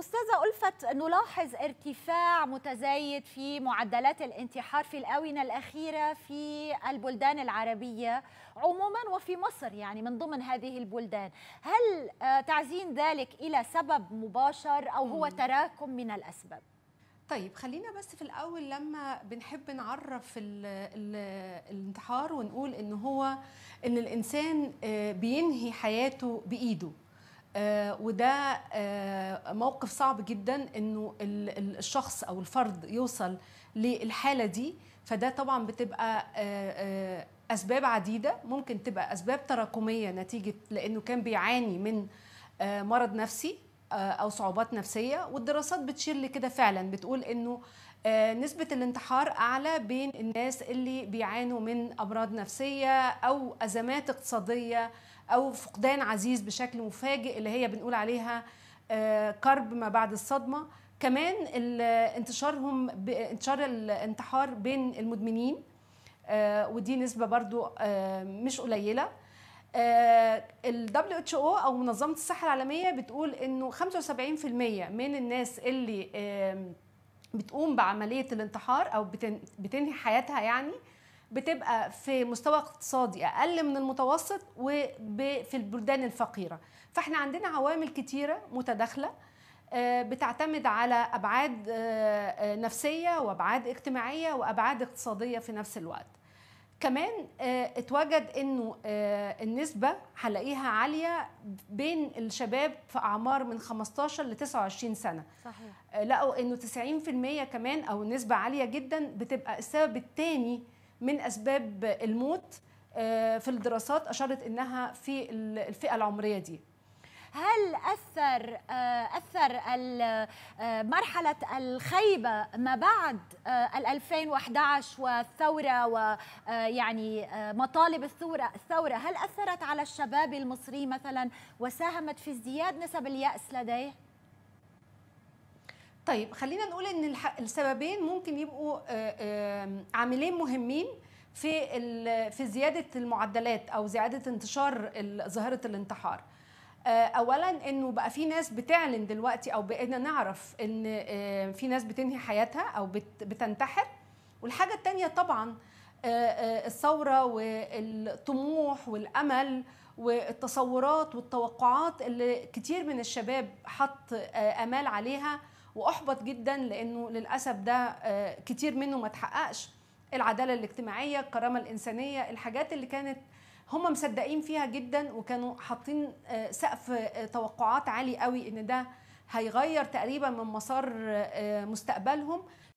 أستاذة ألفت نلاحظ ارتفاع متزايد في معدلات الانتحار في الآونة الأخيرة في البلدان العربية عموما وفي مصر يعني من ضمن هذه البلدان هل آه، تعزين ذلك إلى سبب مباشر أو هو تراكم من الأسباب؟ طيب خلينا بس في الاول لما بنحب نعرف الـ الـ الانتحار ونقول ان هو ان الانسان آه، بينهي حياته بايده آه، وده موقف صعب جدا انه الشخص او الفرد يوصل للحاله دي فده طبعا بتبقى آه، آه، اسباب عديده ممكن تبقى اسباب تراكميه نتيجه لانه كان بيعاني من آه، مرض نفسي او صعوبات نفسيه والدراسات بتشير لكده فعلا بتقول انه نسبة الانتحار أعلى بين الناس اللي بيعانوا من أمراض نفسية أو أزمات اقتصادية أو فقدان عزيز بشكل مفاجئ اللي هي بنقول عليها آه، كرب ما بعد الصدمه كمان انتشارهم انتشار الانتحار بين المدمنين آه، ودي نسبه برضو آه، مش قليله ال WHO او منظمه الصحه العالميه بتقول انه 75% من الناس اللي بتقوم بعمليه الانتحار او بتنهي حياتها يعني بتبقى في مستوى اقتصادي اقل من المتوسط وفي البلدان الفقيره فاحنا عندنا عوامل كتيره متداخله آه، بتعتمد على ابعاد آه، آه، نفسيه وابعاد اجتماعيه وابعاد اقتصاديه في نفس الوقت كمان اتوجد انه النسبه هنلاقيها عاليه بين الشباب في اعمار من 15 ل 29 سنه صحيح لقوا انه 90% كمان او نسبه عاليه جدا بتبقى السبب الثاني من اسباب الموت آه، في الدراسات اشارت انها في الفئه العمريه دي هل اثر آه، اثر آه، مرحله الخيبه ما بعد 2011 والثوره ويعني مطالب الثوره الثوره هل اثرت على الشباب المصري مثلا وساهمت في ازدياد نسب الياس لديه طيب خلينا نقول ان السببين ممكن يبقوا آه، عاملين مهمين في في زياده المعدلات او زياده انتشار ظاهره الانتحار آه، اولا انه بقى في ناس بتعلن دلوقتي او بقينا نعرف ان في ناس بتنهي حياتها او بتنتحر والحاجه الثانيه طبعا آه، الثوره والطموح والامل والتصورات والتوقعات اللي كتير من الشباب حط امال عليها واحبط جدا لانه للاسف ده آه، كتير منه ما تحققش العداله الاجتماعيه الكرامه الانسانيه الحاجات اللي كانت هم مصدقين فيها جدا وكانوا حاطين آه، سقف آه، توقعات عالي قوي ان ده هيغير تقريبا من مسار مستقبلهم